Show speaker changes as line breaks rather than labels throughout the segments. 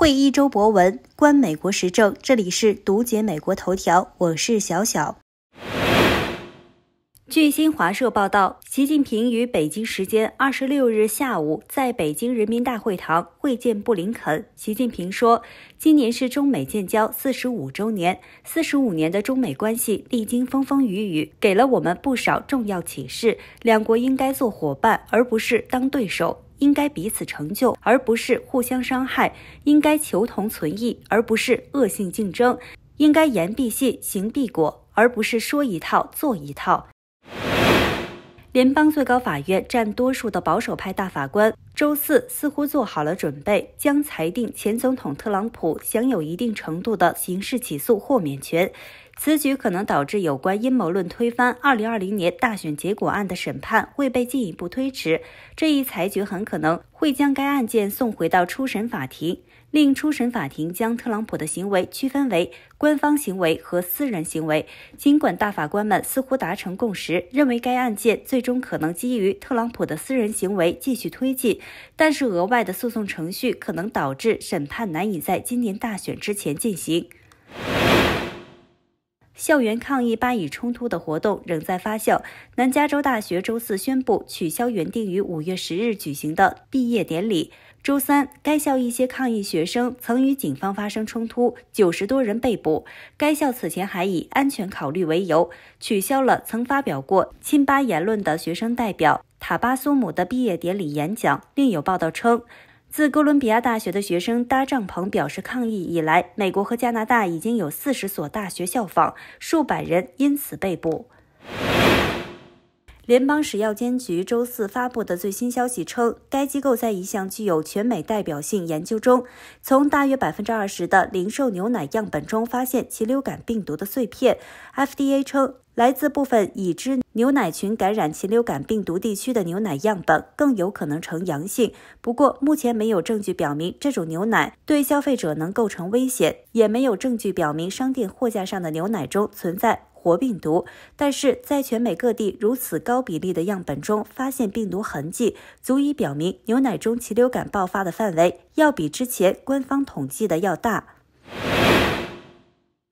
会一周博文，观美国时政。这里是读解美国头条，我是小小。据新华社报道，习近平于北京时间二十六日下午在北京人民大会堂会见布林肯。习近平说：“今年是中美建交四十五周年，四十五年的中美关系历经风风雨雨，给了我们不少重要启示。两国应该做伙伴，而不是当对手。”应该彼此成就，而不是互相伤害；应该求同存异，而不是恶性竞争；应该言必信，行必果，而不是说一套做一套。联邦最高法院占多数的保守派大法官周四似乎做好了准备，将裁定前总统特朗普享有一定程度的刑事起诉豁免权。此举可能导致有关阴谋论推翻2020年大选结果案的审判会被进一步推迟。这一裁决很可能会将该案件送回到初审法庭，令初审法庭将特朗普的行为区分为官方行为和私人行为。尽管大法官们似乎达成共识，认为该案件最终可能基于特朗普的私人行为继续推进，但是额外的诉讼程序可能导致审判难以在今年大选之前进行。校园抗议巴以冲突的活动仍在发酵。南加州大学周四宣布取消原定于五月十日举行的毕业典礼。周三，该校一些抗议学生曾与警方发生冲突，九十多人被捕。该校此前还以安全考虑为由，取消了曾发表过亲巴言论的学生代表塔巴苏姆的毕业典礼演讲。另有报道称。自哥伦比亚大学的学生搭帐篷表示抗议以来，美国和加拿大已经有四十所大学效仿，数百人因此被捕。联邦食药监局周四发布的最新消息称，该机构在一项具有全美代表性研究中，从大约百分之二十的零售牛奶样本中发现禽流感病毒的碎片。FDA 称。来自部分已知牛奶群感染禽流感病毒地区的牛奶样本更有可能呈阳性。不过，目前没有证据表明这种牛奶对消费者能构成危险，也没有证据表明商店货架上的牛奶中存在活病毒。但是在全美各地如此高比例的样本中发现病毒痕迹，足以表明牛奶中禽流感爆发的范围要比之前官方统计的要大。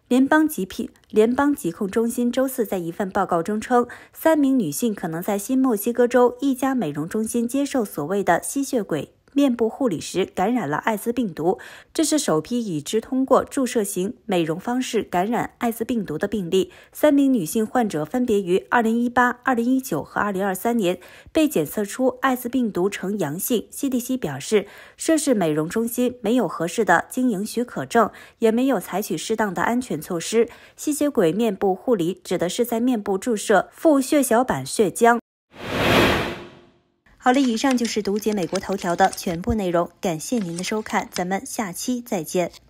联邦疾病联邦疾控中心周四在一份报告中称，三名女性可能在新墨西哥州一家美容中心接受所谓的吸血鬼。面部护理时感染了艾滋病毒，这是首批已知通过注射型美容方式感染艾滋病毒的病例。三名女性患者分别于2018、2019和2023年被检测出艾滋病毒呈阳性。CDC 表示，涉事美容中心没有合适的经营许可证，也没有采取适当的安全措施。吸血鬼面部护理指的是在面部注射富血小板血浆。好了，以上就是读解美国头条的全部内容。感谢您的收看，咱们下期再见。